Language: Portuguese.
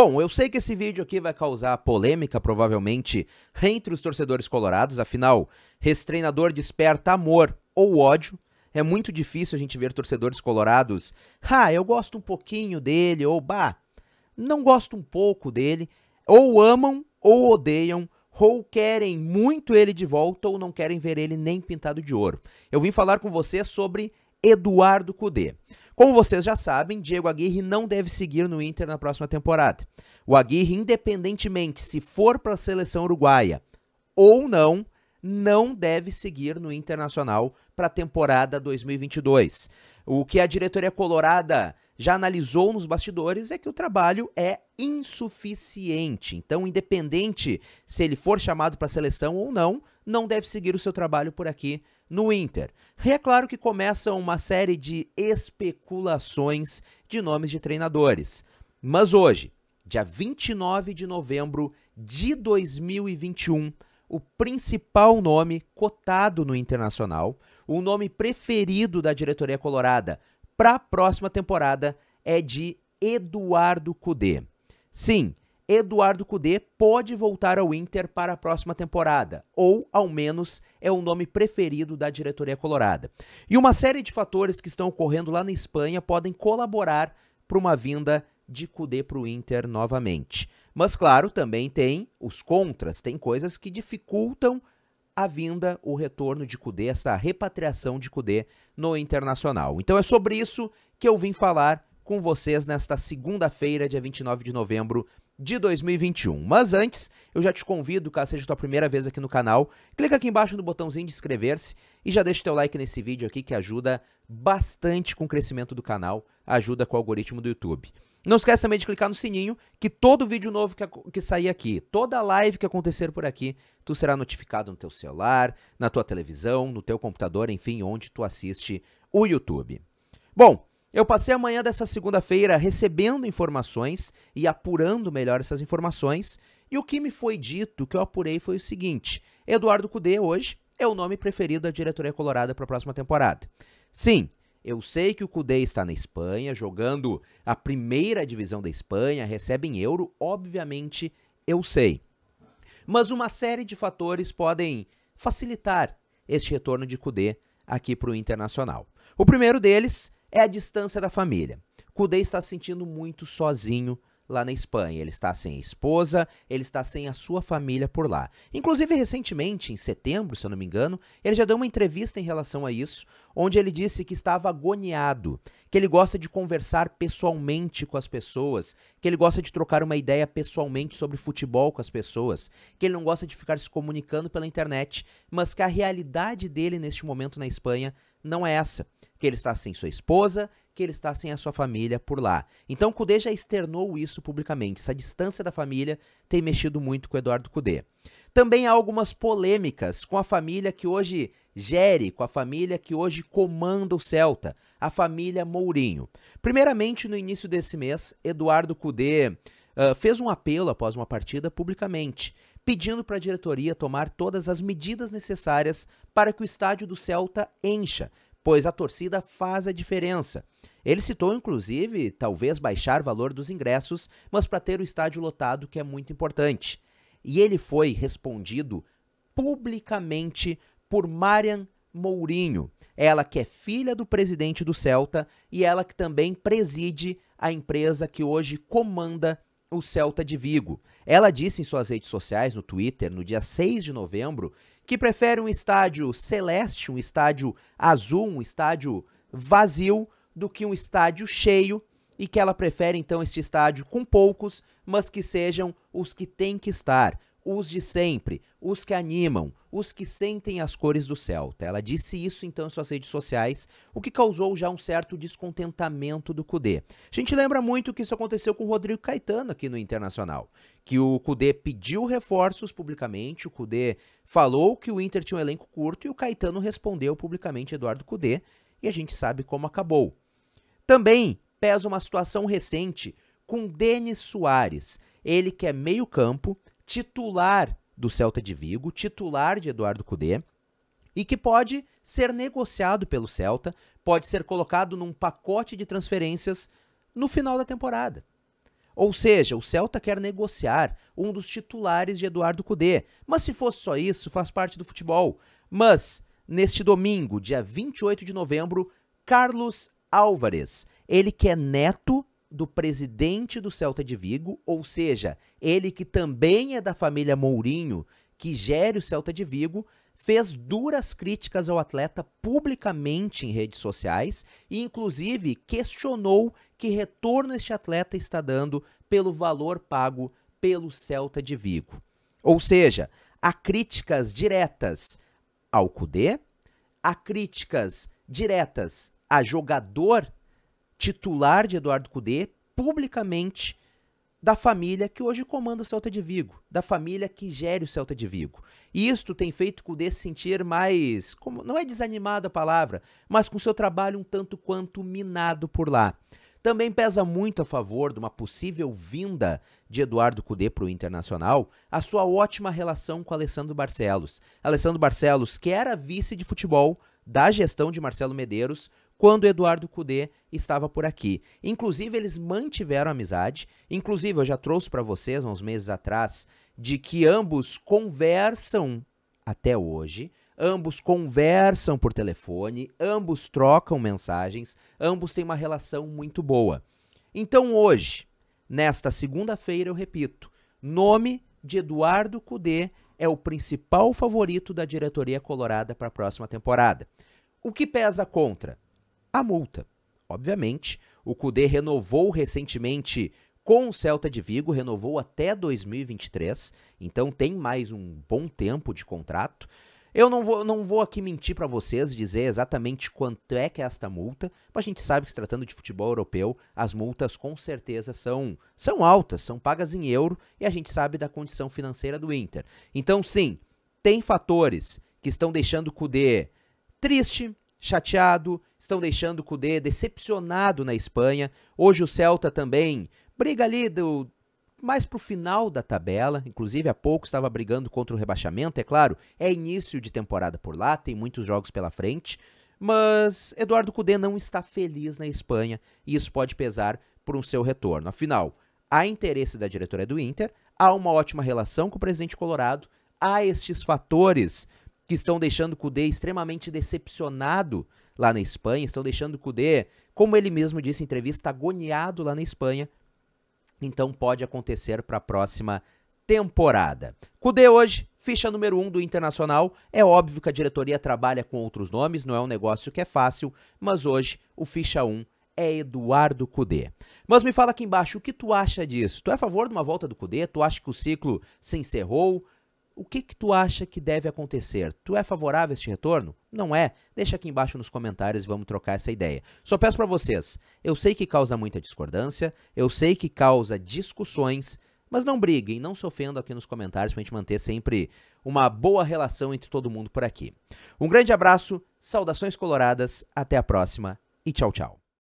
Bom, eu sei que esse vídeo aqui vai causar polêmica, provavelmente, entre os torcedores colorados, afinal, restreinador desperta amor ou ódio. É muito difícil a gente ver torcedores colorados, ah, eu gosto um pouquinho dele, ou bah, não gosto um pouco dele, ou amam ou odeiam, ou querem muito ele de volta ou não querem ver ele nem pintado de ouro. Eu vim falar com você sobre Eduardo Cudê. Como vocês já sabem, Diego Aguirre não deve seguir no Inter na próxima temporada. O Aguirre, independentemente se for para a seleção uruguaia ou não, não deve seguir no Internacional para a temporada 2022. O que a diretoria colorada já analisou nos bastidores é que o trabalho é insuficiente. Então, independente se ele for chamado para a seleção ou não, não deve seguir o seu trabalho por aqui no Inter. E é claro que começa uma série de especulações de nomes de treinadores. Mas hoje, dia 29 de novembro de 2021, o principal nome cotado no Internacional, o nome preferido da diretoria colorada para a próxima temporada é de Eduardo Cudê. Sim, Eduardo Cudê pode voltar ao Inter para a próxima temporada, ou ao menos é o nome preferido da diretoria colorada. E uma série de fatores que estão ocorrendo lá na Espanha podem colaborar para uma vinda de Cudê para o Inter novamente. Mas claro, também tem os contras, tem coisas que dificultam a vinda, o retorno de Cudê, essa repatriação de Cudê no Internacional. Então é sobre isso que eu vim falar com vocês nesta segunda-feira, dia 29 de novembro de 2021. Mas antes, eu já te convido, caso seja a tua primeira vez aqui no canal, clica aqui embaixo no botãozinho de inscrever-se e já deixa o teu like nesse vídeo aqui que ajuda bastante com o crescimento do canal, ajuda com o algoritmo do YouTube. Não esquece também de clicar no sininho, que todo vídeo novo que, que sair aqui, toda live que acontecer por aqui, tu será notificado no teu celular, na tua televisão, no teu computador, enfim, onde tu assiste o YouTube. Bom, eu passei a manhã dessa segunda-feira recebendo informações e apurando melhor essas informações, e o que me foi dito, que eu apurei, foi o seguinte: Eduardo Cudê hoje é o nome preferido da diretoria colorada para a próxima temporada. Sim, eu sei que o Cudê está na Espanha, jogando a primeira divisão da Espanha, recebe em euro, obviamente eu sei. Mas uma série de fatores podem facilitar este retorno de Cudê aqui para o Internacional. O primeiro deles é a distância da família. Cudê está se sentindo muito sozinho lá na Espanha. Ele está sem a esposa, ele está sem a sua família por lá. Inclusive, recentemente, em setembro, se eu não me engano, ele já deu uma entrevista em relação a isso, onde ele disse que estava agoniado, que ele gosta de conversar pessoalmente com as pessoas, que ele gosta de trocar uma ideia pessoalmente sobre futebol com as pessoas, que ele não gosta de ficar se comunicando pela internet, mas que a realidade dele neste momento na Espanha não é essa. Que ele está sem sua esposa, que ele está sem a sua família por lá. Então Cudê já externou isso publicamente. Essa distância da família tem mexido muito com Eduardo Cudê. Também há algumas polêmicas com a família que hoje gere, com a família que hoje comanda o Celta, a família Mourinho. Primeiramente, no início desse mês, Eduardo Cudê uh, ah, fez um apelo após uma partida publicamente, pedindo para a diretoria tomar todas as medidas necessárias para que o estádio do Celta encha, pois a torcida faz a diferença. Ele citou, inclusive, talvez baixar o valor dos ingressos, mas para ter o estádio lotado, que é muito importante. E ele foi respondido publicamente por Marian Mourinho, ela que é filha do presidente do Celta e ela que também preside a empresa que hoje comanda o Celta de Vigo. Ela disse em suas redes sociais, no Twitter, no dia 6 de novembro, que prefere um estádio celeste, um estádio azul, um estádio vazio, do que um estádio cheio e que ela prefere então este estádio com poucos, mas que sejam os que têm que estar os de sempre, os que animam, os que sentem as cores do Celta. Tá? Ela disse isso então em suas redes sociais, o que causou já um certo descontentamento do Cudê. A gente lembra muito que isso aconteceu com o Rodrigo Caetano aqui no Internacional, que o Cudê pediu reforços publicamente, o Cudê falou que o Inter tinha um elenco curto e o Caetano respondeu publicamente Eduardo Cudê, e a gente sabe como acabou. Também pesa uma situação recente com Denis Soares, ele que é meio-campo, titular do Celta de Vigo, titular de Eduardo Cudê, e que pode ser negociado pelo Celta, pode ser colocado num pacote de transferências no final da temporada. Ou seja, o Celta quer negociar um dos titulares de Eduardo Cudê. Mas se fosse só isso, faz parte do futebol. Mas, neste domingo, dia 28 de novembro, Carlos Álvares, ele que é neto do presidente do Celta de Vigo, ou seja, ele que também é da família Mourinho, que gere o Celta de Vigo, fez duras críticas ao atleta publicamente em redes sociais e, inclusive, questionou que retorno este atleta está dando pelo valor pago pelo Celta de Vigo. Ou seja, há críticas diretas ao Cudê, há críticas diretas a jogador titular de Eduardo Cudê, publicamente da família que hoje comanda o Celta de Vigo, da família que gere o Celta de Vigo. E isto tem feito Cudê se sentir mais, como, não é desanimado a palavra, mas com seu trabalho um tanto quanto minado por lá. Também pesa muito a favor de uma possível vinda de Eduardo Cudê para o Internacional a sua ótima relação com Alessandro Barcelos. Alessandro Barcelos, que era vice de futebol da gestão de Marcelo Medeiros, quando Eduardo Cudê estava por aqui. Inclusive, eles mantiveram amizade. Inclusive, eu já trouxe para vocês, uns meses atrás, de que ambos conversam até hoje, ambos conversam por telefone, ambos trocam mensagens, ambos têm uma relação muito boa. Então, hoje, nesta segunda-feira, eu repito, nome de Eduardo Cudê é o principal favorito da diretoria colorada para a próxima temporada. O que pesa contra? a multa. Obviamente, o Cudê renovou recentemente com o Celta de Vigo, renovou até 2023, então tem mais um bom tempo de contrato. Eu não vou, não vou aqui mentir para vocês, dizer exatamente quanto é que é esta multa, mas a gente sabe que se tratando de futebol europeu, as multas com certeza são, são altas, são pagas em euro e a gente sabe da condição financeira do Inter. Então, sim, tem fatores que estão deixando o Kudê triste, chateado, estão deixando o Cudê decepcionado na Espanha. Hoje o Celta também briga ali do mais para o final da tabela, inclusive há pouco estava brigando contra o rebaixamento, é claro, é início de temporada por lá, tem muitos jogos pela frente, mas Eduardo Cudê não está feliz na Espanha e isso pode pesar por um seu retorno. Afinal, há interesse da diretoria do Inter, há uma ótima relação com o presidente colorado, há estes fatores que estão deixando o Cudê extremamente decepcionado lá na Espanha, estão deixando o Cudê, como ele mesmo disse em entrevista, agoniado lá na Espanha. Então pode acontecer para a próxima temporada. Cudê hoje, ficha número 1 um do Internacional. É óbvio que a diretoria trabalha com outros nomes, não é um negócio que é fácil, mas hoje o ficha 1 um é Eduardo Cudê. Mas me fala aqui embaixo o que tu acha disso. Tu é a favor de uma volta do Cudê? Tu acha que o ciclo se encerrou? O que, que tu acha que deve acontecer? Tu é favorável a este retorno? Não é? Deixa aqui embaixo nos comentários e vamos trocar essa ideia. Só peço para vocês, eu sei que causa muita discordância, eu sei que causa discussões, mas não briguem, não se ofendam aqui nos comentários para a gente manter sempre uma boa relação entre todo mundo por aqui. Um grande abraço, saudações coloradas, até a próxima e tchau, tchau.